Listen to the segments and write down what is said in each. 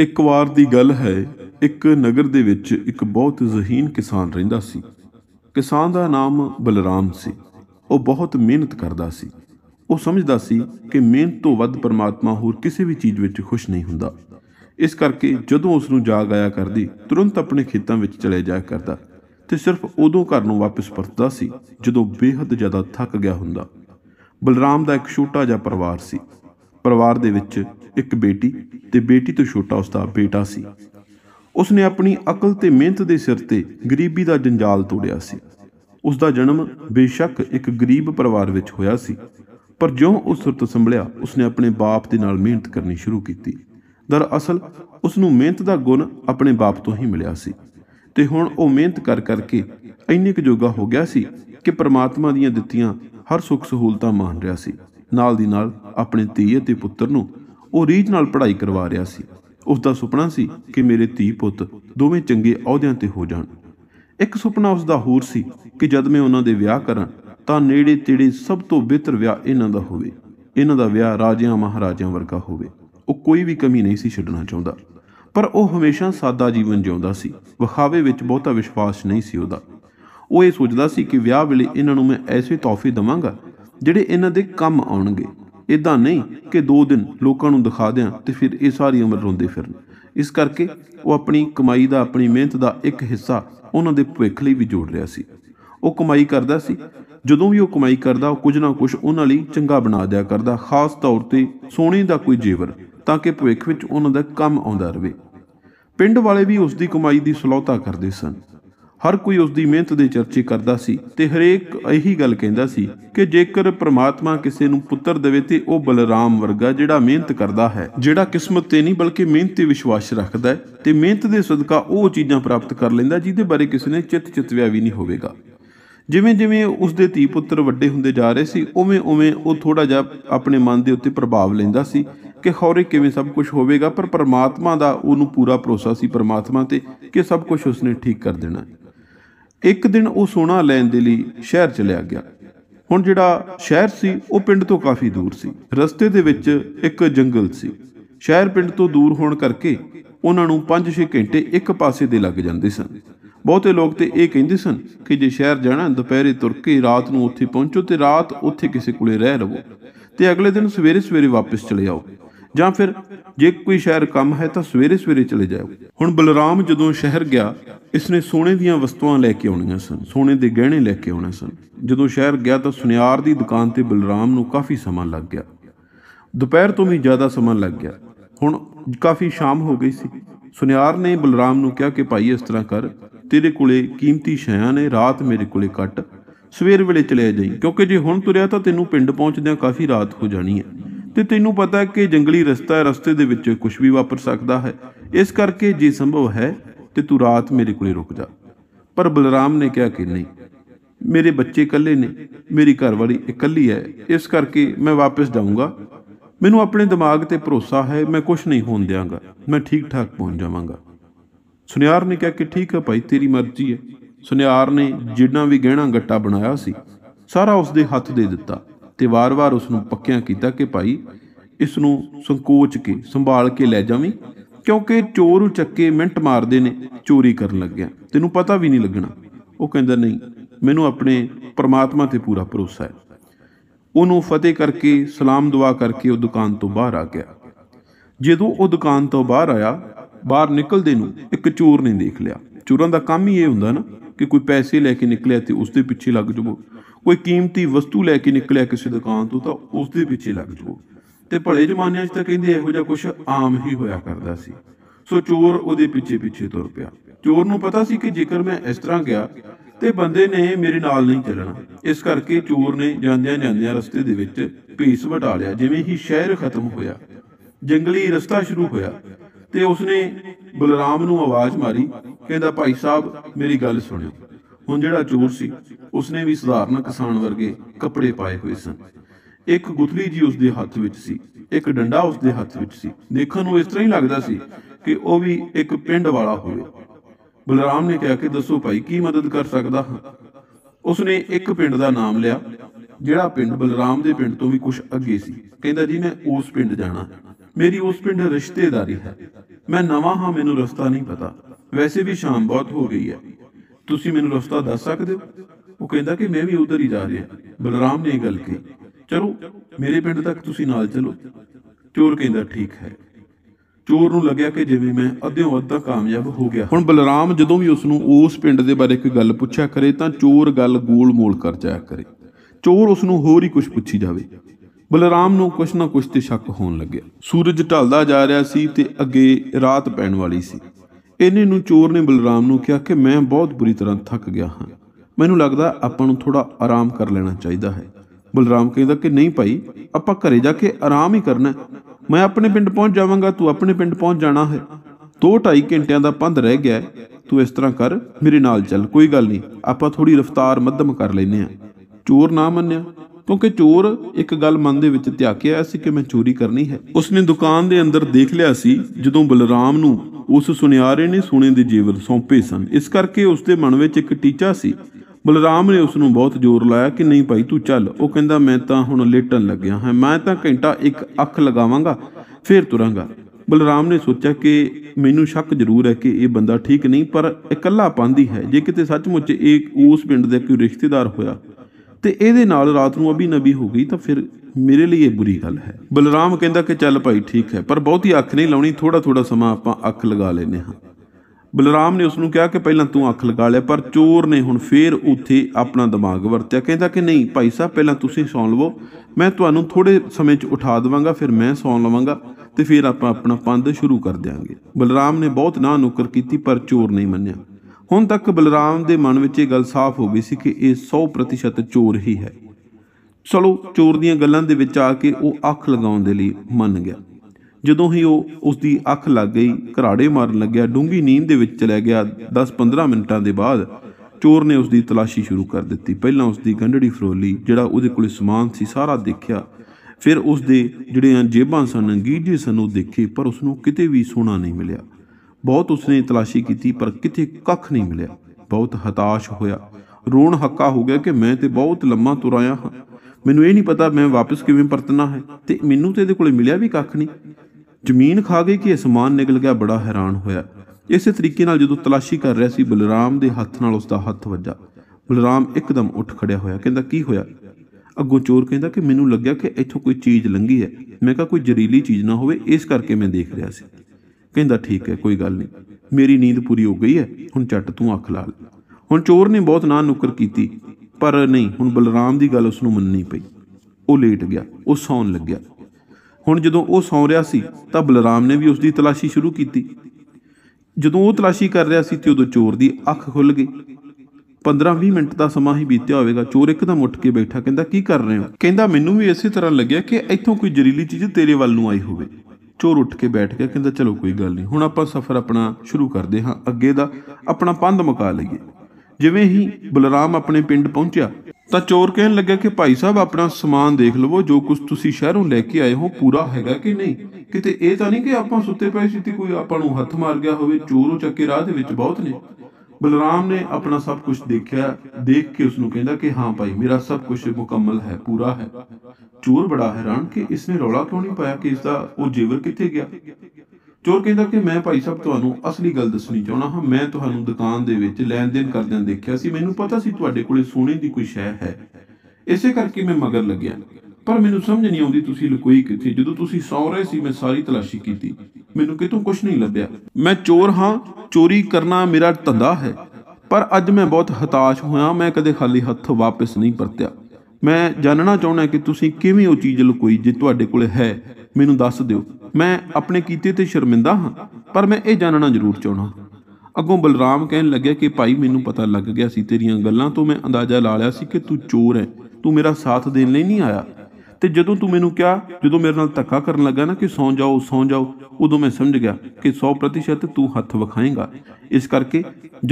ਇੱਕ ਵਾਰ ਦੀ ਗੱਲ ਹੈ ਇੱਕ ਨਗਰ ਦੇ ਵਿੱਚ ਇੱਕ ਬਹੁਤ ਜ਼ਹੀਨ ਕਿਸਾਨ ਰਹਿੰਦਾ ਸੀ ਕਿਸਾਨ ਦਾ ਨਾਮ ਬਲਰਾਮ ਸੀ ਉਹ ਬਹੁਤ ਮਿਹਨਤ ਕਰਦਾ ਸੀ ਉਹ ਸਮਝਦਾ ਸੀ ਕਿ ਮਿਹਨਤ ਤੋਂ ਵੱਧ ਪਰਮਾਤਮਾ ਹੋਰ ਕਿਸੇ ਵੀ ਚੀਜ਼ ਵਿੱਚ ਖੁਸ਼ ਨਹੀਂ ਹੁੰਦਾ ਇਸ ਕਰਕੇ ਜਦੋਂ ਉਸ ਨੂੰ ਜਾਗ ਆਇਆ ਕਰਦੀ ਤੁਰੰਤ ਆਪਣੇ ਖੇਤਾਂ ਵਿੱਚ ਚਲੇ ਜਾਇਆ ਕਰਦਾ ਤੇ ਸਿਰਫ ਉਦੋਂ ਘਰ ਨੂੰ ਵਾਪਸ ਪਰਤਦਾ ਸੀ ਜਦੋਂ ਬੇਹੱਦ ਜ਼ਿਆਦਾ ਥੱਕ ਗਿਆ ਹੁੰਦਾ ਬਲਰਾਮ ਦਾ ਇੱਕ ਛੋਟਾ ਜਿਹਾ ਪਰਿਵਾਰ ਸੀ ਪਰਿਵਾਰ ਦੇ ਵਿੱਚ ਇੱਕ ਬੇਟੀ ਤੇ ਬੇਟੀ ਤੋਂ ਛੋਟਾ ਉਸਦਾ ਬੇਟਾ ਸੀ ਉਸਨੇ ਆਪਣੀ ਅਕਲ ਤੇ ਮਿਹਨਤ ਦੇ ਸਿਰ ਤੇ ਗਰੀਬੀ ਦਾ ਜੰਜਾਲ ਤੋੜਿਆ ਸੀ ਉਸ ਦਾ ਜਨਮ ਬੇਸ਼ੱਕ ਇੱਕ ਗਰੀਬ ਪਰਿਵਾਰ ਵਿੱਚ ਹੋਇਆ ਸੀ ਪਰ ਜਿਉਂ ਉਸ ਸੁਰਤ ਸੰਭਲਿਆ ਉਸਨੇ ਆਪਣੇ ਬਾਪ ਦੇ ਨਾਲ ਮਿਹਨਤ ਕਰਨੀ ਸ਼ੁਰੂ ਕੀਤੀ ਅਸਲ ਉਸ ਨੂੰ ਮਿਹਨਤ ਦਾ ਗੁਣ ਆਪਣੇ ਬਾਪ ਤੋਂ ਹੀ ਮਿਲਿਆ ਸੀ ਤੇ ਹੁਣ ਉਹ ਮਿਹਨਤ ਕਰ ਕਰਕੇ ਇੰਨੇ ਕੁ ਜੋਗਾ ਹੋ ਗਿਆ ਸੀ ਕਿ ਪ੍ਰਮਾਤਮਾ ਦੀਆਂ ਦਿੱਤੀਆਂ ਹਰ ਸੁੱਖ ਸਹੂਲਤਾਂ ਮਾਣ ਰਿਹਾ ਸੀ ਨਾਲ ਦੀ ਨਾਲ ਆਪਣੇ ਧੀ ਅਤੇ ਪੁੱਤਰ ਨੂੰ ਉਹ ਰੀਝ ਨਾਲ ਪੜ੍ਹਾਈ ਕਰਵਾ ਰਿਹਾ ਸੀ ਉਸ ਦਾ ਸੁਪਨਾ ਸੀ ਕਿ ਮੇਰੇ ਧੀ ਪੁੱਤ ਦੋਵੇਂ ਚੰਗੇ ਅਹੁਦਿਆਂ ਤੇ ਹੋ ਜਾਣ ਇੱਕ ਸੁਪਨਾ ਉਸ ਦਾ ਹੋਰ ਸੀ ਕਿ ਜਦ ਮੈਂ ਉਹਨਾਂ ਦੇ ਵਿਆਹ ਕਰਾਂ ਤਾਂ ਨੇੜੇ ਤੇੜੇ ਸਭ ਤੋਂ ਬਿਹਤਰ ਵਿਆਹ ਇਹਨਾਂ ਦਾ ਹੋਵੇ ਇਹਨਾਂ ਦਾ ਵਿਆਹ ਰਾਜਿਆਂ ਮਹਾਰਾਜਿਆਂ ਵਰਗਾ ਹੋਵੇ ਉਹ ਕੋਈ ਵੀ ਕਮੀ ਨਹੀਂ ਸੀ ਛੱਡਣਾ ਚਾਹੁੰਦਾ ਪਰ ਉਹ ਹਮੇਸ਼ਾ ਸਾਦਾ ਜੀਵਨ ਜਿਉਂਦਾ ਸੀ ਵਿਖਾਵੇ ਵਿੱਚ ਬਹੁਤਾ ਵਿਸ਼ਵਾਸ ਨਹੀਂ ਸੀ ਉਹਦਾ ਉਹ ਇਹ ਸੋਚਦਾ ਸੀ ਕਿ ਵਿਆਹ ਵੇਲੇ ਇਹਨਾਂ ਨੂੰ ਮੈਂ ਐਸੀ ਤੋਹਫੇ ਦਵਾਂਗਾ ਜਿਹੜੇ ਇਹਨਾਂ ਦੇ ਕੰਮ ਆਉਣਗੇ ਇਦਾਂ ਨਹੀਂ ਕਿ ਦੋ ਦਿਨ ਲੋਕਾਂ ਨੂੰ ਦਿਖਾ ਦਿਆਂ ਤੇ ਫਿਰ ਇਹ ਸਾਰੀ ਉਮਰ ਰੋਂਦੇ ਫਿਰਨ ਇਸ ਕਰਕੇ ਉਹ ਆਪਣੀ ਕਮਾਈ ਦਾ ਆਪਣੀ ਮਿਹਨਤ ਦਾ ਇੱਕ ਹਿੱਸਾ ਉਹਨਾਂ ਦੇ ਭਵਿੱਖ ਲਈ ਵੀ ਜੋੜ ਰਿਹਾ ਸੀ ਉਹ ਕਮਾਈ ਕਰਦਾ ਸੀ ਜਦੋਂ ਵੀ ਉਹ ਕਮਾਈ ਕਰਦਾ ਉਹ ਕੁਝ ਨਾ ਕੁਝ ਉਹਨਾਂ ਲਈ ਚੰਗਾ ਬਣਾ ਦਿਆ ਕਰਦਾ ਖਾਸ ਤੌਰ ਤੇ ਸੋਨੇ ਦਾ ਕੋਈ ਜੇਵਰ ਤਾਂ ਕਿ ਭਵਿੱਖ ਵਿੱਚ ਉਹਨਾਂ ਦਾ ਕੰਮ ਆਉਂਦਾ ਰਹੇ ਪਿੰਡ ਵਾਲੇ ਵੀ ਉਸ ਦੀ ਕਮਾਈ ਦੀ ਸਲਾਹਤਾ ਕਰਦੇ ਸਨ ਹਰ ਕੋਈ ਉਸ ਦੀ ਮਿਹਨਤ ਦੇ ਚਰਚੇ ਕਰਦਾ ਸੀ ਤੇ ਹਰੇਕ ਇਹੀ ਗੱਲ ਕਹਿੰਦਾ ਸੀ ਕਿ ਜੇਕਰ ਪ੍ਰਮਾਤਮਾ ਕਿਸੇ ਨੂੰ ਪੁੱਤਰ ਦੇਵੇ ਤੇ ਉਹ ਬਲਰਾਮ ਵਰਗਾ ਜਿਹੜਾ ਮਿਹਨਤ ਕਰਦਾ ਹੈ ਜਿਹੜਾ ਕਿਸਮਤ ਤੇ ਨਹੀਂ ਬਲਕਿ ਮਿਹਨਤ ਤੇ ਵਿਸ਼ਵਾਸ ਰੱਖਦਾ ਹੈ ਤੇ ਮਿਹਨਤ ਦੇ ਸਦਕਾ ਉਹ ਚੀਜ਼ਾਂ ਪ੍ਰਾਪਤ ਕਰ ਲੈਂਦਾ ਜਿਹਦੇ ਬਾਰੇ ਕਿਸੇ ਨੇ ਚਿਤ ਚਿਤਵਿਆ ਵੀ ਨਹੀਂ ਹੋਵੇਗਾ ਜਿਵੇਂ ਜਿਵੇਂ ਉਸ ਦੇ ਧੀ ਪੁੱਤਰ ਵੱਡੇ ਹੁੰਦੇ ਜਾ ਰਹੇ ਸੀ ਉਵੇਂ ਉਵੇਂ ਉਹ ਥੋੜਾ ਜਿਹਾ ਆਪਣੇ ਮਨ ਦੇ ਉੱਤੇ ਪ੍ਰਭਾਵ ਲੈਂਦਾ ਸੀ ਕਿ ਖੌਰੇ ਕਿਵੇਂ ਸਭ ਕੁਝ ਹੋਵੇਗਾ ਪਰ ਪਰਮਾਤਮਾ ਦਾ ਉਹਨੂੰ ਪੂਰਾ ਭਰੋਸਾ ਸੀ ਪਰਮਾਤਮਾ ਤੇ ਕਿ ਸਭ ਕੁਝ ਉਸਨੇ ਠੀਕ ਕਰ ਦੇਣਾ ਹੈ ਇੱਕ ਦਿਨ ਉਹ ਸੋਨਾ ਲੈਣ ਦੇ ਲਈ ਸ਼ਹਿਰ ਚਲਿਆ ਗਿਆ ਹੁਣ ਜਿਹੜਾ ਸ਼ਹਿਰ ਸੀ ਉਹ ਪਿੰਡ ਤੋਂ ਕਾਫੀ ਦੂਰ ਸੀ ਰਸਤੇ ਦੇ ਵਿੱਚ ਇੱਕ ਜੰਗਲ ਸੀ ਸ਼ਹਿਰ ਪਿੰਡ ਤੋਂ ਦੂਰ ਹੋਣ ਕਰਕੇ ਉਹਨਾਂ ਨੂੰ 5-6 ਘੰਟੇ ਇੱਕ ਪਾਸੇ ਦੇ ਲੱਗ ਜਾਂਦੇ ਸਨ ਬਹੁਤੇ ਲੋਕ ਤੇ ਇਹ ਕਹਿੰਦੇ ਸਨ ਕਿ ਜੇ ਸ਼ਹਿਰ ਜਾਣਾ ਦੁਪਹਿਰੇ ਤੁਰ ਕੇ ਰਾਤ ਨੂੰ ਉੱਥੇ ਪਹੁੰਚੋ ਤੇ ਰਾਤ ਉੱਥੇ ਕਿਸੇ ਕੋਲੇ ਰਹਿ ਲਵੋ ਤੇ ਅਗਲੇ ਦਿਨ ਸਵੇਰੇ ਸਵੇਰੇ ਵਾਪਸ ਚਲੇ ਆਓ ਜਾਂ ਫਿਰ ਜੇ ਕੋਈ ਸ਼ਹਿਰ ਕੰਮ ਹੈ ਤਾਂ ਸਵੇਰੇ ਸਵੇਰੇ ਚਲੇ ਜਾਓ ਹੁਣ ਬਲਰਾਮ ਜਦੋਂ ਸ਼ਹਿਰ ਗਿਆ ਇਸਨੇ ਸੋਨੇ ਦੀਆਂ ਵਸਤੂਆਂ ਲੈ ਕੇ ਆਉਣੀਆਂ ਸਨ ਸੋਨੇ ਦੇ ਗਹਿਣੇ ਲੈ ਕੇ ਆਉਣੇ ਸਨ ਜਦੋਂ ਸ਼ਹਿਰ ਗਿਆ ਤਾਂ ਸੁਨਿਆਰ ਦੀ ਦੁਕਾਨ ਤੇ ਬਲਰਾਮ ਨੂੰ ਕਾਫੀ ਸਮਾਂ ਲੱਗ ਗਿਆ ਦੁਪਹਿਰ ਤੋਂ ਵੀ ਜ਼ਿਆਦਾ ਸਮਾਂ ਲੱਗ ਗਿਆ ਹੁਣ ਕਾਫੀ ਸ਼ਾਮ ਹੋ ਗਈ ਸੀ ਸੁਨਿਆਰ ਨੇ ਬਲਰਾਮ ਨੂੰ ਕਿਹਾ ਕਿ ਭਾਈ ਇਸ ਤਰ੍ਹਾਂ ਕਰ ਤੇਰੇ ਕੋਲੇ ਕੀਮਤੀ ਸ਼ਿਆਂ ਨੇ ਰਾਤ ਮੇਰੇ ਕੋਲੇ ਕੱਟ ਸਵੇਰ ਵੇਲੇ ਚਲੇ ਜਾਈ ਕਿਉਂਕਿ ਜੇ ਹੁਣ ਤੁਰਿਆ ਤਾਂ ਤੈਨੂੰ ਪਿੰਡ ਪਹੁੰਚਦਿਆਂ ਕਾਫੀ ਰਾਤ ਹੋ ਜਾਣੀ ਹੈ ਤੇ ਤੈਨੂੰ ਪਤਾ ਕਿ ਜੰਗਲੀ ਰਸਤਾ ਹੈ ਰਸਤੇ ਦੇ ਵਿੱਚ ਕੁਝ ਵੀ ਵਾਪਰ ਸਕਦਾ ਹੈ ਇਸ ਕਰਕੇ ਜੇ ਸੰਭਵ ਹੈ ਤੇ ਤੂੰ ਰਾਤ ਮੇਰੇ ਕੋਲੇ ਰੁਕ ਜਾ ਪਰ ਬਲਰਾਮ ਨੇ ਕਿਹਾ ਕਿ ਨਹੀਂ ਮੇਰੇ ਬੱਚੇ ਇਕੱਲੇ ਨੇ ਮੇਰੀ ਘਰਵਾਲੀ ਇਕੱਲੀ ਹੈ ਇਸ ਕਰਕੇ ਮੈਂ ਵਾਪਸ ਜਾਊਂਗਾ ਮੈਨੂੰ ਆਪਣੇ ਦਿਮਾਗ ਤੇ ਭਰੋਸਾ ਹੈ ਮੈਂ ਕੁਝ ਨਹੀਂ ਹੋਣ ਦਿਆਂਗਾ ਮੈਂ ਠੀਕ ਠਾਕ ਪਹੁੰਚ ਜਾਵਾਂਗਾ ਸੁਨਿਆਰ ਨੇ ਕਿਹਾ ਕਿ ਠੀਕ ਹੈ ਭਾਈ ਤੇਰੀ ਮਰਜ਼ੀ ਹੈ ਸੁਨਿਆਰ ਨੇ ਜਿੰਨਾ ਵੀ ਗਹਿਣਾ ਗੱਟਾ ਬਣਾਇਆ ਸੀ ਸਾਰਾ ਉਸਦੇ ਹੱਥ ਦੇ ਦਿੱਤਾ ਤੇ ਵਾਰ-ਵਾਰ ਉਸ ਨੂੰ ਪੱਕਿਆਂ ਕੀਤਾ ਕਿ ਭਾਈ ਇਸ ਨੂੰ ਸੰਕੋਚ ਕੇ ਸੰਭਾਲ ਕੇ ਲੈ ਜਾਵੀਂ ਕਿਉਂਕਿ ਚੋਰ ਉਚੱਕੇ ਮਿੰਟ ਮਾਰਦੇ ਨੇ ਚੋਰੀ ਕਰਨ ਲੱਗਿਆ ਤੈਨੂੰ ਪਤਾ ਵੀ ਨਹੀਂ ਲੱਗਣਾ ਉਹ ਕਹਿੰਦਾ ਨਹੀਂ ਮੈਨੂੰ ਆਪਣੇ ਪਰਮਾਤਮਾ ਤੇ ਪੂਰਾ ਭਰੋਸਾ ਹੈ ਉਹਨੂੰ ਫਤਿਹ ਕਰਕੇ ਸਲਾਮ ਦੁਆ ਕਰਕੇ ਉਹ ਦੁਕਾਨ ਤੋਂ ਬਾਹਰ ਆ ਗਿਆ ਜਦੋਂ ਉਹ ਦੁਕਾਨ ਤੋਂ ਬਾਹਰ ਆਇਆ ਬਾਹਰ ਨਿਕਲਦੇ ਨੂੰ ਇੱਕ ਚੋਰ ਨੇ ਦੇਖ ਲਿਆ ਚੋਰਾਂ ਦਾ ਕੰਮ ਹੀ ਇਹ ਹੁੰਦਾ ਨਾ ਕਿ ਕੋਈ ਪੈਸੇ ਲੈ ਕੇ ਨਿਕਲਿਆ ਤੇ ਉਸ ਦੇ ਪਿੱਛੇ ਲੱਗ ਜਾਵੋ ਕੋਈ ਕੀਮਤੀ ਵਸਤੂ ਲੈ ਕੇ ਨਿਕਲਿਆ ਕਿਸੇ ਦੁਕਾਨ ਤੋਂ ਤਾਂ ਉਸ ਦੇ ਪਿੱਛੇ ਲੱਗ ਜਾਓ ਤੇ ਭਲੇ ਜ਼ਮਾਨਿਆਂ 'ਚ ਤਾਂ ਕਹਿੰਦੇ ਇਹੋ ਜਿਹਾ ਕੁਝ ਆਮ ਹੀ ਹੋਇਆ ਕਰਦਾ ਸੀ ਸੋ ਚੋਰ ਉਹਦੇ ਪਿੱਛੇ ਪਿੱਛੇ ਤੁਰ ਪਿਆ ਚੋਰ ਨੂੰ ਪਤਾ ਸੀ ਕਿ ਜੇਕਰ ਮੈਂ ਇਸ ਤਰ੍ਹਾਂ ਗਿਆ ਤੇ ਬੰਦੇ ਨੇ ਮੇਰੇ ਨਾਲ ਨਹੀਂ ਚੱਲਣਾ ਇਸ ਕਰਕੇ ਚੋਰ ਨੇ ਜਾਂਦਿਆਂ ਜਾਂਦਿਆਂ ਰਸਤੇ ਦੇ ਵਿੱਚ ਭੀਸ ਵਟਾ ਲਿਆ ਜਿਵੇਂ ਹੀ ਸ਼ਹਿਰ ਖਤਮ ਹੋਇਆ ਜੰਗਲੀ ਰਸਤਾ ਸ਼ੁਰੂ ਹੋਇਆ ਤੇ ਉਸਨੇ ਬਲਰਾਮ ਨੂੰ ਆਵਾਜ਼ ਮਾਰੀ ਕਹਿੰਦਾ ਭਾਈ ਸਾਹਿਬ ਮੇਰੀ ਗੱਲ ਸੁਣਿਓ ਹੁਣ ਜਿਹੜਾ ਚੋਰ ਸੀ ਉਸਨੇ ਵੀ ਸਧਾਰਨ ਕਿਸਾਨ ਵਰਗੇ ਕੱਪੜੇ ਪਾਏ ਹੋਏ ਸਨ ਇੱਕ ਗੁੱਤਲੀ ਜੀ ਉਸਦੇ ਹੱਥ ਵਿੱਚ ਸੀ ਇੱਕ ਡੰਡਾ ਉਸਦੇ ਹੱਥ ਵਿੱਚ ਸੀ ਦੇਖਣ ਨੂੰ ਇਸ ਤਰ੍ਹਾਂ ਹੀ ਲੱਗਦਾ ਸੀ ਕਿ ਉਹ ਵੀ ਇੱਕ ਪਿੰਡ ਵਾਲਾ ਹੋਵੇ ਬਲਰਾਮ ਨੇ ਕਿਹਾ ਕਿ ਦੱਸੋ ਭਾਈ ਕੀ ਮਦਦ ਕਰ ਸਕਦਾ ਹਾਂ ਉਸਨੇ ਇੱਕ ਪਿੰਡ ਦਾ ਨਾਮ ਲਿਆ ਜਿਹੜਾ ਪਿੰਡ ਬਲਰਾਮ ਦੇ ਪਿੰਡ ਤੋਂ ਵੀ ਕੁਝ ਅੱਗੇ ਸੀ ਕਹਿੰਦਾ ਜੀ ਮੈਂ ਉਸ ਪਿੰਡ ਜਾਣਾ ਮੇਰੀ ਉਸ ਪਿੰਡ ਰਿਸ਼ਤੇਦਾਰੀ ਹੈ ਮੈਂ ਨਵਾਂ ਹਾਂ ਮੈਨੂੰ ਰਸਤਾ ਨਹੀਂ ਪਤਾ ਵੈਸੇ ਵੀ ਸ਼ਾਮ ਬਹੁਤ ਹੋ ਗਈ ਹੈ ਤੁਸੀਂ ਮੈਨੂੰ ਰਸਤਾ ਦੱਸ ਸਕਦੇ ਹੋ ਉਹ ਕਹਿੰਦਾ ਕਿ ਮੈਂ ਵੀ ਉਧਰ ਹੀ ਜਾ ਰਿਹਾ ਬਲਰਾਮ ਨੇ ਇਹ ਗੱਲ ਕਹੀ ਚਲੋ ਮੇਰੇ ਪਿੰਡ ਤੱਕ ਤੁਸੀਂ ਨਾਲ ਚਲੋ ਚੋਰ ਕਹਿੰਦਾ ਠੀਕ ਹੈ ਚੋਰ ਨੂੰ ਲੱਗਿਆ ਕਿ ਜਿਵੇਂ ਮੈਂ ਅੱਧਿਓਂ ਅੱਧਾ ਕਾਮਯਾਬ ਹੋ ਗਿਆ ਹੁਣ ਬਲਰਾਮ ਜਦੋਂ ਵੀ ਉਸ ਨੂੰ ਉਸ ਪਿੰਡ ਦੇ ਬਾਰੇ ਕੋਈ ਗੱਲ ਪੁੱਛਿਆ ਕਰੇ ਤਾਂ ਚੋਰ ਗੱਲ ਗੋਲ-ਮੋਲ ਕਰ ਜਾਇਆ ਕਰੇ ਚੋਰ ਉਸ ਨੂੰ ਹੋਰ ਹੀ ਕੁਝ ਪੁੱਛੀ ਜਾਵੇ ਬਲਰਾਮ ਨੂੰ ਕੁਛ ਨਾ ਕੁਛ ਤੇ ਸ਼ੱਕ ਹੋਣ ਲੱਗਿਆ ਸੂਰਜ ਢਲਦਾ ਜਾ ਰਿਹਾ ਸੀ ਤੇ ਅੱਗੇ ਰਾਤ ਪੈਣ ਵਾਲੀ ਸੀ ਇਹਨੇ ਨੂੰ ਚੋਰ ਨੇ ਬਲਰਾਮ ਨੂੰ ਕਿਹਾ ਕਿ ਮੈਂ ਬਹੁਤ ਬੁਰੀ ਤਰ੍ਹਾਂ ਥੱਕ ਗਿਆ ਹਾਂ ਮੈਨੂੰ ਲੱਗਦਾ ਆਪਾਂ ਨੂੰ ਥੋੜਾ ਆਰਾਮ ਕਰ ਲੈਣਾ ਚਾਹੀਦਾ ਹੈ ਬਲਰਾਮ ਕਹਿੰਦਾ ਕਿ ਨਹੀਂ ਭਾਈ ਆਪਾਂ ਘਰੇ ਜਾ ਕੇ ਆਰਾਮ ਹੀ ਕਰਨਾ ਮੈਂ ਆਪਣੇ ਪਿੰਡ ਪਹੁੰਚ ਜਾਵਾਂਗਾ ਤੂੰ ਆਪਣੇ ਪਿੰਡ ਪਹੁੰਚ ਜਾਣਾ ਹੈ 2.5 ਘੰਟਿਆਂ ਦਾ ਪੰਧ ਰਹਿ ਗਿਆ ਤੂੰ ਇਸ ਤਰ੍ਹਾਂ ਕਰ ਮੇਰੇ ਨਾਲ ਚੱਲ ਕੋਈ ਗੱਲ ਨਹੀਂ ਆਪਾਂ ਥੋੜੀ ਰਫ਼ਤਾਰ ਮੱਧਮ ਕਰ ਲੈਨੇ ਆ ਚੋਰ ਨਾ ਮੰਨਿਆ ਕਿਉਂਕਿ ਚੋਰ ਇੱਕ ਗੱਲ ਮਨ ਦੇ ਵਿੱਚ ਧਿਆਕਿਆ ਸੀ ਕਿ ਮੈਂ ਚੋਰੀ ਕਰਨੀ ਹੈ ਉਸਨੇ ਦੁਕਾਨ ਦੇ ਅੰਦਰ ਦੇਖ ਲਿਆ ਸੀ ਜਦੋਂ ਬਲਰਾਮ ਨੂੰ ਉਸ ਸੁਨਿਆਰੇ ਨੇ ਸੋਨੇ ਦੇ ਜੇਵਰ ਸੌਂਪੇ ਸਨ ਇਸ ਕਰਕੇ ਉਸਦੇ ਮਨ ਵਿੱਚ ਇੱਕ ਟੀਚਾ ਸੀ ਬਲਰਾਮ ਨੇ ਉਸ ਨੂੰ ਬਹੁਤ ਜ਼ੋਰ ਲਾਇਆ ਕਿ ਨਹੀਂ ਭਾਈ ਤੂੰ ਚੱਲ ਉਹ ਕਹਿੰਦਾ ਮੈਂ ਤਾਂ ਹੁਣ ਲੇਟਣ ਲੱਗਿਆ ਹਾਂ ਮੈਂ ਤਾਂ ਘੰਟਾ ਇੱਕ ਅੱਖ ਲਗਾਵਾਂਗਾ ਫੇਰ ਤੁਰਾਂਗਾ ਬਲਰਾਮ ਨੇ ਸੋਚਿਆ ਕਿ ਮੈਨੂੰ ਸ਼ੱਕ ਜ਼ਰੂਰ ਹੈ ਕਿ ਇਹ ਬੰਦਾ ਠੀਕ ਨਹੀਂ ਪਰ ਇਕੱਲਾ ਪਾਂਦੀ ਹੈ ਜੇ ਕਿਤੇ ਸੱਚਮੁੱਚ ਇਹ ਉਸ ਪਿੰਡ ਦੇ ਕੋਈ ਰਿਸ਼ਤੇਦਾਰ ਹੋਇਆ ਤੇ ਇਹਦੇ ਨਾਲ ਰਾਤ ਨੂੰ ਅਭੀ ਨਬੀ ਹੋ ਗਈ ਤਾਂ ਫਿਰ ਮੇਰੇ ਲਈ ਇਹ ਬੁਰੀ ਗੱਲ ਹੈ ਬਲਰਾਮ ਕਹਿੰਦਾ ਕਿ ਚੱਲ ਭਾਈ ਠੀਕ ਹੈ ਪਰ ਬਹੁਤੀ ਅੱਖ ਨਹੀਂ ਲਾਉਣੀ ਥੋੜਾ ਥੋੜਾ ਸਮਾਂ ਆਪਾਂ ਅੱਖ ਲਗਾ ਲੈਨੇ ਹਾਂ ਬਲਰਾਮ ਨੇ ਉਸ ਨੂੰ ਕਿਹਾ ਕਿ ਪਹਿਲਾਂ ਤੂੰ ਅੱਖ ਲਗਾ ਲੈ ਪਰ ਚੋਰ ਨੇ ਹੁਣ ਫੇਰ ਉੱਥੇ ਆਪਣਾ ਦਿਮਾਗ ਵਰਤਿਆ ਕਹਿੰਦਾ ਕਿ ਨਹੀਂ ਭਾਈ ਸਾਹਿਬ ਪਹਿਲਾਂ ਤੁਸੀਂ ਸੌਂ ਲਵੋ ਮੈਂ ਤੁਹਾਨੂੰ ਥੋੜੇ ਸਮੇਂ 'ਚ ਉਠਾ ਦਵਾਂਗਾ ਫਿਰ ਮੈਂ ਸੌਂ ਲਵਾਂਗਾ ਤੇ ਫਿਰ ਆਪਾਂ ਆਪਣਾ ਪੰਧ ਸ਼ੁਰੂ ਕਰ ਦਿਆਂਗੇ ਬਲਰਾਮ ਨੇ ਬਹੁਤ ਨਾ ਨੁਕਰ ਕੀਤੀ ਪਰ ਚੋਰ ਨਹੀਂ ਮੰਨਿਆ ਹੁਣ ਤੱਕ ਬਲਰਾਮ ਦੇ ਮਨ ਵਿੱਚ ਇਹ ਗੱਲ ਸਾਫ਼ ਹੋ ਗਈ ਸੀ ਕਿ ਇਹ 100% ਚੋਰ ਹੀ ਹੈ ਚਲੋ ਚੋਰ ਦੀਆਂ ਗੱਲਾਂ ਦੇ ਵਿੱਚ ਆ ਕੇ ਉਹ ਅੱਖ ਲਗਾਉਣ ਦੇ ਲਈ ਮੰਨ ਗਿਆ ਜਦੋਂ ਹੀ ਉਹ ਉਸ ਦੀ ਅੱਖ ਲੱਗ ਗਈ ਘਰਾੜੇ ਮਾਰਨ ਲੱਗਿਆ ਡੂੰਗੀ ਨੀਂਦ ਦੇ ਵਿੱਚ ਚਲਾ ਗਿਆ 10-15 ਮਿੰਟਾਂ ਦੇ ਬਾਅਦ ਚੋਰ ਨੇ ਉਸ ਦੀ ਤਲਾਸ਼ੀ ਸ਼ੁਰੂ ਕਰ ਦਿੱਤੀ ਪਹਿਲਾਂ ਉਸ ਦੀ ਗੰਢੜੀ ਫਰੋਲੀ ਜਿਹੜਾ ਉਹਦੇ ਕੋਲੇ ਸਮਾਨ ਸੀ ਸਾਰਾ ਦੇਖਿਆ ਫਿਰ ਉਸ ਦੇ ਜਿਹੜੀਆਂ ਜੇਬਾਂ ਸਨ ਗੀਜੇ ਸਨ ਉਹ ਦੇਖੇ ਪਰ ਉਸ ਨੂੰ ਕਿਤੇ ਵੀ ਸੋਨਾ ਨਹੀਂ ਮਿਲਿਆ ਬਹੁਤ ਉਸਨੇ ਤਲਾਸ਼ੀ ਕੀਤੀ ਪਰ ਕਿਤੇ ਕੱਖ ਨਹੀਂ ਮਿਲਿਆ ਬਹੁਤ ਹਤਾਸ਼ ਹੋਇਆ ਰੋਣ ਹੱਕਾ ਹੋ ਗਿਆ ਕਿ ਮੈਂ ਤੇ ਬਹੁਤ ਲੰਮਾ ਤੁਰ ਆਇਆ ਹਾਂ ਮੈਨੂੰ ਇਹ ਨਹੀਂ ਪਤਾ ਮੈਂ ਵਾਪਸ ਕਿਵੇਂ ਪਰਤਣਾ ਹੈ ਤੇ ਮੈਨੂੰ ਤੇ ਇਹਦੇ ਕੋਲੇ ਮਿਲਿਆ ਵੀ ਕੱਖ ਨਹੀਂ ਜ਼ਮੀਨ ਖਾ ਗਈ ਕਿ ਅਸਮਾਨ ਨਿਕਲ ਗਿਆ ਬੜਾ ਹੈਰਾਨ ਹੋਇਆ ਇਸੇ ਤਰੀਕੇ ਨਾਲ ਜਦੋਂ ਤਲਾਸ਼ੀ ਕਰ ਰਿਹਾ ਸੀ ਬਲਰਾਮ ਦੇ ਹੱਥ ਨਾਲ ਉਸ ਦਾ ਹੱਥ ਵੱਜਾ ਬਲਰਾਮ ਇੱਕਦਮ ਉੱਠ ਖੜਿਆ ਹੋਇਆ ਕਹਿੰਦਾ ਕੀ ਹੋਇਆ ਅੱਗੋਂ ਚੋਰ ਕਹਿੰਦਾ ਕਿ ਮੈਨੂੰ ਲੱਗਿਆ ਕਿ ਇੱਥੋਂ ਕੋਈ ਚੀਜ਼ ਲੰਗੀ ਹੈ ਮੈਂ ਕਿਹਾ ਕੋਈ ਜ਼ਰੀਲੀ ਚੀਜ਼ ਨਾ ਹੋਵੇ ਇਸ ਕਰਕੇ ਮੈਂ ਦੇਖ ਰਿਹਾ ਸੀ ਕਹਿੰਦਾ ਠੀਕ ਹੈ ਕੋਈ ਗੱਲ ਨਹੀਂ ਮੇਰੀ ਨੀਂਦ ਪੂਰੀ ਹੋ ਗਈ ਹੈ ਹੁਣ ਚੱਟ ਤੂੰ ਅੱਖ ਲਾ ਲੈ ਹੁਣ ਚੋਰ ਨੇ ਬਹੁਤ ਨਾ ਨੁਕਰ ਕੀਤੀ ਪਰ ਨਹੀਂ ਹੁਣ ਬਲਰਾਮ ਦੀ ਗੱਲ ਉਸ ਨੂੰ ਮੰਨਣੀ ਪਈ ਉਹ ਲੇਟ ਗਿਆ ਉਹ ਸੌਣ ਲੱਗਿਆ ਹੁਣ ਜਦੋਂ ਉਹ ਸੌਂ ਰਿਹਾ ਸੀ ਤਾਂ ਬਲਰਾਮ ਨੇ ਵੀ ਉਸ ਦੀ ਤਲਾਸ਼ੀ ਸ਼ੁਰੂ ਕੀਤੀ ਜਦੋਂ ਉਹ ਤਲਾਸ਼ੀ ਕਰ ਰਿਹਾ ਸੀ ਤੇ ਉਦੋਂ ਚੋਰ ਦੀ ਅੱਖ ਖੁੱਲ ਗਈ 15-20 ਮਿੰਟ ਦਾ ਸਮਾਂ ਹੀ ਬੀਤਿਆ ਹੋਵੇਗਾ ਚੋਰ ਇੱਕਦਮ ਉੱਠ ਕੇ ਬੈਠਾ ਕਹਿੰਦਾ ਕੀ ਕਰ ਰਹੇ ਹੋ ਕਹਿੰਦਾ ਮੈਨੂੰ ਵੀ ਇਸੇ ਤਰ੍ਹਾਂ ਲੱਗਿਆ ਕਿ ਇੱਥੋਂ ਕੋਈ ਜ਼ਰੀਲੀ ਚੀਜ਼ ਤੇਰੇ ਵੱਲ ਨੂੰ ਆਈ ਹੋਵੇ ਚੋਰ ਉੱਠ ਕੇ ਬੈਠ ਗਿਆ ਕਹਿੰਦਾ ਚਲੋ ਕੋਈ ਗੱਲ ਨਹੀਂ ਹੁਣ ਆਪਾਂ ਸਫ਼ਰ ਆਪਣਾ ਸ਼ੁਰੂ ਕਰਦੇ ਹਾਂ ਅੱਗੇ ਦਾ ਆਪਣਾ ਪੰਧ ਮੁਕਾ ਲਈਏ ਜਿਵੇਂ ਹੀ ਬਲਰਾਮ ਆਪਣੇ ਪਿੰਡ ਪਹੁੰਚਿਆ ਤਾਂ ਚੋਰ ਕਹਿਣ ਲੱਗਾ ਕਿ ਭਾਈ ਸਾਹਿਬ ਆਪਣਾ ਸਮਾਨ ਦੇਖ ਲਵੋ ਜੋ ਕੁਝ ਤੁਸੀਂ ਸ਼ਹਿਰੋਂ ਲੈ ਕੇ ਆਏ ਹੋ ਪੂਰਾ ਹੈਗਾ ਕਿ ਨਹੀਂ ਕਿਤੇ ਇਹ ਤਾਂ ਨਹੀਂ ਕਿ ਆਪਾਂ ਸੁੱਤੇ ਪਏ ਸੀ ਤੇ ਕੋਈ ਆਪਾਂ ਨੂੰ ਹੱਥ ਮਾਰ ਗਿਆ ਹੋਵੇ ਚੋਰੋ ਚੱਕੇ ਰਾਹ ਦੇ ਵਿੱਚ ਬਹੁਤ ਨੇ ਬਲਰਾਮ ਨੇ ਆਪਣਾ ਸਭ ਕੁਝ ਦੇਖਿਆ ਦੇਖ ਕੇ ਉਸ ਨੂੰ ਕਹਿੰਦਾ ਕਿ ਹਾਂ ਭਾਈ ਮੇਰਾ ਸਭ ਕੁਝ ਮੁਕੰਮਲ ਹੈ ਪੂਰਾ ਹੈ ਚੋਰ ਬੜਾ ਹੈਰਾਨ ਕਿ ਇਸ ਨੇ ਰੌਲਾ ਕਿਉਂ ਨਹੀਂ ਪਾਇਆ ਕਿ ਇਸ ਦਾ ਉਹ ਜੇਵਰ ਕਿੱਥੇ ਗਿਆ ਚੋਰ ਕਹਿੰਦਾ ਕਿ ਮੈਂ ਭਾਈ ਸਾਹਿਬ ਤੁਹਾਨੂੰ ਅਸਲੀ ਗੱਲ ਦੱਸਣੀ ਚਾਹਣਾ ਹਾਂ ਮੈਂ ਤੁਹਾਨੂੰ ਦੁਕਾਨ ਦੇ ਵਿੱਚ ਲੈਣ-ਦੇਣ ਕਰਦਿਆਂ ਦੇਖਿਆ ਸੀ ਮੈਨੂੰ ਪਤਾ ਸੀ ਤੁਹਾਡੇ ਕੋਲੇ ਸੋਨੇ ਦੀ ਕੋਈ ਸ਼ੈ ਹੈ ਇਸੇ ਕਰਕੇ ਮੈਂ ਮਗਰ ਲੱਗਿਆ ਪਰ ਮੈਨੂੰ ਸਮਝ ਨਹੀਂ ਆਉਂਦੀ ਤੁਸੀਂ ਲੁਕੋਈ ਕਿੱਥੇ ਜਦੋਂ ਤੁਸੀਂ ਸੌ ਰਹੇ ਸੀ ਮੈਂ ਸਾਰੀ ਤਲਾਸ਼ੀ ਕੀਤੀ ਮੈਨੂੰ ਕਿਤੋਂ ਕੁਝ ਨਹੀਂ ਲੱਭਿਆ ਮੈਂ ਚੋਰ ਹਾਂ ਚੋਰੀ ਕਰਨਾ ਮੇਰਾ ਧੰਦਾ ਹੈ ਪਰ ਅੱਜ ਮੈਂ ਬਹੁਤ ਹਤਾਸ਼ ਹੋਇਆ ਮੈਂ ਕਦੇ ਖਾਲੀ ਹੱਥ ਵਾਪਸ ਨਹੀਂ ਪਰਤਿਆ ਮੈਂ ਜਾਣਨਾ ਚਾਹੁੰਦਾ ਕਿ ਤੁਸੀਂ ਕਿਵੇਂ ਉਹ ਚੀਜ਼ ਲੁਕੋਈ ਜੇ ਤੁਹਾਡੇ ਕੋਲ ਹੈ ਮੈਨੂੰ ਦੱਸ ਦਿਓ ਮੈਂ ਆਪਣੇ ਕੀਤੇ ਤੇ ਸ਼ਰਮਿੰਦਾ ਹਾਂ ਪਰ ਮੈਂ ਇਹ ਜਾਣਨਾ ਜ਼ਰੂਰ ਚਾਹਣਾ ਅੱਗੋਂ ਬਲਰਾਮ ਕਹਿਣ ਲੱਗਿਆ ਕਿ ਭਾਈ ਮੈਨੂੰ ਪਤਾ ਲੱਗ ਗਿਆ ਸੀ ਤੇਰੀਆਂ ਗੱਲਾਂ ਤੋਂ ਮੈਂ ਅੰਦਾਜ਼ਾ ਲਾ ਲਿਆ ਸੀ ਕਿ ਤੂੰ ਚੋਰ ਹੈ ਤੂੰ ਮੇਰਾ ਸਾਥ ਦੇਣ ਲਈ ਨਹੀਂ ਆਇਆ ਤੇ ਜਦੋਂ ਤੂੰ ਮੈਨੂੰ ਕਿਹਾ ਜਦੋਂ ਮੇਰੇ ਨਾਲ ਧੱਕਾ ਕਰਨ ਲੱਗਾ ਨਾ ਕਿ ਸੌਂ ਜਾਓ ਸੌਂ ਜਾਓ ਉਦੋਂ ਮੈਂ ਸਮਝ ਗਿਆ ਕਿ 100% ਤੂੰ ਹੱਥ ਵਿਖਾਏਗਾ ਇਸ ਕਰਕੇ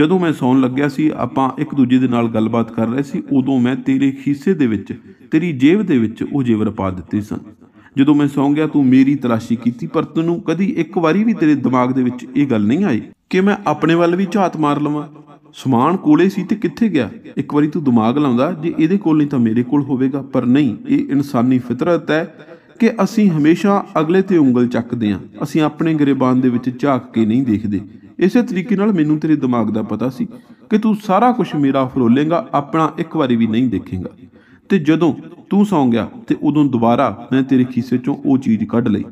ਜਦੋਂ ਮੈਂ ਸੌਣ ਲੱਗਿਆ ਸੀ ਆਪਾਂ ਇੱਕ ਦੂਜੇ ਦੇ ਨਾਲ ਗੱਲਬਾਤ ਕਰ ਰਹੇ ਸੀ ਉਦੋਂ ਮੈਂ ਤੇਰੇ ਖੀਸੇ ਦੇ ਵਿੱਚ ਤੇਰੀ ਜੇਬ ਦੇ ਵਿੱਚ ਉਹ ਜੇਵਰ ਪਾ ਦਿੱਤੇ ਸਨ ਜਦੋਂ ਮੈਂ ਸੌਂ ਗਿਆ ਤੂੰ ਮੇਰੀ ਤਲਾਸ਼ੀ ਕੀਤੀ ਪਰ ਤੈਨੂੰ ਕਦੀ ਇੱਕ ਵਾਰੀ ਵੀ ਤੇਰੇ ਦਿਮਾਗ ਦੇ ਵਿੱਚ ਇਹ ਗੱਲ ਨਹੀਂ ਆਈ ਕਿ ਮੈਂ ਆਪਣੇ ਵੱਲ ਵੀ ਝਾਤ ਮਾਰ ਲਵਾਂ ਸਮਾਨ ਕੋਲੇ ਸੀ ਤੇ ਕਿੱਥੇ ਗਿਆ ਇੱਕ ਵਾਰੀ ਤੂੰ ਦਿਮਾਗ ਲਾਉਂਦਾ ਜੇ ਇਹਦੇ ਕੋਲ ਨਹੀਂ ਤਾਂ ਮੇਰੇ ਕੋਲ ਹੋਵੇਗਾ ਪਰ ਨਹੀਂ ਇਹ ਇਨਸਾਨੀ ਫਿਤਰਤ ਹੈ ਕਿ ਅਸੀਂ ਹਮੇਸ਼ਾ ਅਗਲੇ ਤੇ ਉਂਗਲ ਚੱਕਦੇ ਹਾਂ ਅਸੀਂ ਆਪਣੇ ਗਰੇਬਾਨ ਦੇ ਵਿੱਚ ਝਾਕ ਕੇ ਨਹੀਂ ਦੇਖਦੇ ਇਸੇ ਤਰੀਕੇ ਨਾਲ ਮੈਨੂੰ ਤੇਰੇ ਦਿਮਾਗ ਦਾ ਪਤਾ ਸੀ ਕਿ ਤੂੰ ਸਾਰਾ ਕੁਝ ਮੇਰਾ ਫਰੋਲੇਗਾ ਆਪਣਾ ਇੱਕ ਵਾਰੀ ਵੀ ਨਹੀਂ ਦੇਖੇਗਾ ਤੇ ਜਦੋਂ ਤੂੰ ਸੌਂ ਗਿਆ ਤੇ ਉਦੋਂ ਦੁਬਾਰਾ ਮੈਂ ਤੇਰੇ ਖੀਸੇ ਚੋਂ ਉਹ ਚੀਜ਼ ਕੱਢ ਲਈ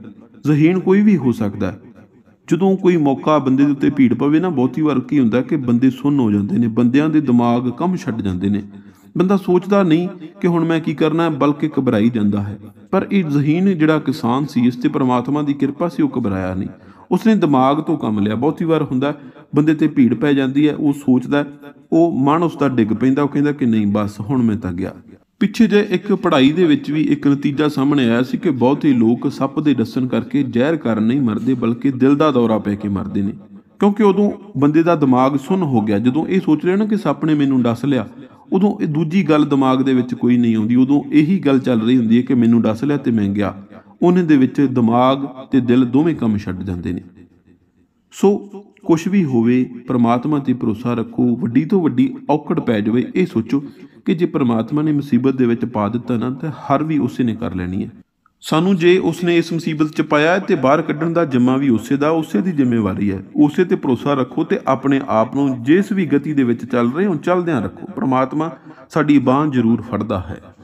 ਜ਼ਹੀਨ ਕੋਈ ਵੀ ਹੋ ਸਕਦਾ ਹੈ ਜਦੋਂ ਕੋਈ ਮੌਕਾ ਬੰਦੇ ਦੇ ਉੱਤੇ ਭੀੜ ਪਵੇ ਨਾ ਬਹੁਤੀ ਵਾਰ ਕੀ ਹੁੰਦਾ ਕਿ ਬੰਦੇ ਸੁੰਨ ਹੋ ਜਾਂਦੇ ਨੇ ਬੰਦਿਆਂ ਦੇ ਦਿਮਾਗ ਕੰਮ ਛੱਡ ਜਾਂਦੇ ਨੇ ਬੰਦਾ ਸੋਚਦਾ ਨਹੀਂ ਕਿ ਹੁਣ ਮੈਂ ਕੀ ਕਰਨਾ ਬਲਕਿ ਘਬਰਾਈ ਜਾਂਦਾ ਹੈ ਪਰ ਇਹ ਜ਼ਹੀਨ ਜਿਹੜਾ ਕਿਸਾਨ ਸੀ ਇਸ ਤੇ ਪ੍ਰਮਾਤਮਾ ਦੀ ਕਿਰਪਾ ਸੀ ਉਹ ਘਬਰਾਇਆ ਨਹੀਂ ਉਸਨੇ ਦਿਮਾਗ ਤੋਂ ਕੰਮ ਲਿਆ ਬਹੁਤੀ ਵਾਰ ਹੁੰਦਾ ਬੰਦੇ ਤੇ ਭੀੜ ਪੈ ਜਾਂਦੀ ਹੈ ਉਹ ਸੋਚਦਾ ਉਹ ਮਨ ਉਸ ਦਾ ਡਿੱਗ ਪੈਂਦਾ ਉਹ ਕਹਿੰਦਾ ਕਿ ਨਹੀਂ ਬਸ ਹੁਣ ਮੈਂ ਤਾਂ ਗਿਆ ਪਿੱਛੇ ਜੇ ਇੱਕ ਪੜ੍ਹਾਈ ਦੇ ਵਿੱਚ ਵੀ ਇੱਕ ਨਤੀਜਾ ਸਾਹਮਣੇ ਆਇਆ ਸੀ ਕਿ ਬਹੁਤੇ ਲੋਕ ਸੱਪ ਦੇ ਡਸਣ ਕਰਕੇ ਜ਼ਹਿਰ ਕਰਨ ਨਹੀਂ ਮਰਦੇ ਬਲਕਿ ਦਿਲ ਦਾ ਦੌਰਾ ਪੈ ਕੇ ਮਰਦੇ ਨੇ ਕਿਉਂਕਿ ਉਦੋਂ ਬੰਦੇ ਦਾ ਦਿਮਾਗ ਸੁੰਨ ਹੋ ਗਿਆ ਜਦੋਂ ਇਹ ਸੋਚ ਰਿਹਾ ਨਾ ਕਿ ਸੱਪ ਨੇ ਮੈਨੂੰ ਡਸ ਲਿਆ ਉਦੋਂ ਇਹ ਦੂਜੀ ਗੱਲ ਦਿਮਾਗ ਦੇ ਵਿੱਚ ਕੋਈ ਨਹੀਂ ਆਉਂਦੀ ਉਦੋਂ ਇਹੀ ਗੱਲ ਚੱਲ ਰਹੀ ਹੁੰਦੀ ਹੈ ਕਿ ਮੈਨੂੰ ਡਸ ਲਿਆ ਤੇ ਮੈਂ ਗਿਆ ਉਹਨਾਂ ਦੇ ਵਿੱਚ ਦਿਮਾਗ ਤੇ ਦਿਲ ਦੋਵੇਂ ਕੰਮ ਛੱਡ ਜਾਂਦੇ ਨੇ ਸੋ ਕੁਝ ਵੀ ਹੋਵੇ ਪ੍ਰਮਾਤਮਾ ਤੇ ਭਰੋਸਾ ਰੱਖੋ ਵੱਡੀ ਤੋਂ ਵੱਡੀ ਔਕੜ ਪੈ ਜਾਵੇ ਇਹ ਸੋਚੋ ਕਿ ਜੇ ਪ੍ਰਮਾਤਮਾ ਨੇ ਮੁਸੀਬਤ ਦੇ ਵਿੱਚ ਪਾ ਦਿੱਤਾ ਨਾ ਤਾਂ ਹਰ ਵੀ ਉਸੇ ਨੇ ਕਰ ਲੈਣੀ ਹੈ ਸਾਨੂੰ ਜੇ ਉਸਨੇ ਇਸ ਮੁਸੀਬਤ ਚ ਪਾਇਆ ਤੇ ਬਾਹਰ ਕੱਢਣ ਦਾ ਜਿੰਮਾ ਵੀ ਉਸੇ ਦਾ ਉਸੇ ਦੀ ਜ਼ਿੰਮੇਵਾਰੀ ਹੈ ਉਸੇ ਤੇ ਭਰੋਸਾ ਰੱਖੋ ਤੇ ਆਪਣੇ ਆਪ ਨੂੰ ਜਿਸ ਵੀ ਗਤੀ ਦੇ ਵਿੱਚ ਚੱਲ ਰਹੇ ਹੋ ਚੱਲਦਿਆਂ ਰੱਖੋ ਪ੍ਰਮਾਤਮਾ ਸਾਡੀ ਬਾਹ ਜ਼ਰੂਰ ਫੜਦਾ ਹੈ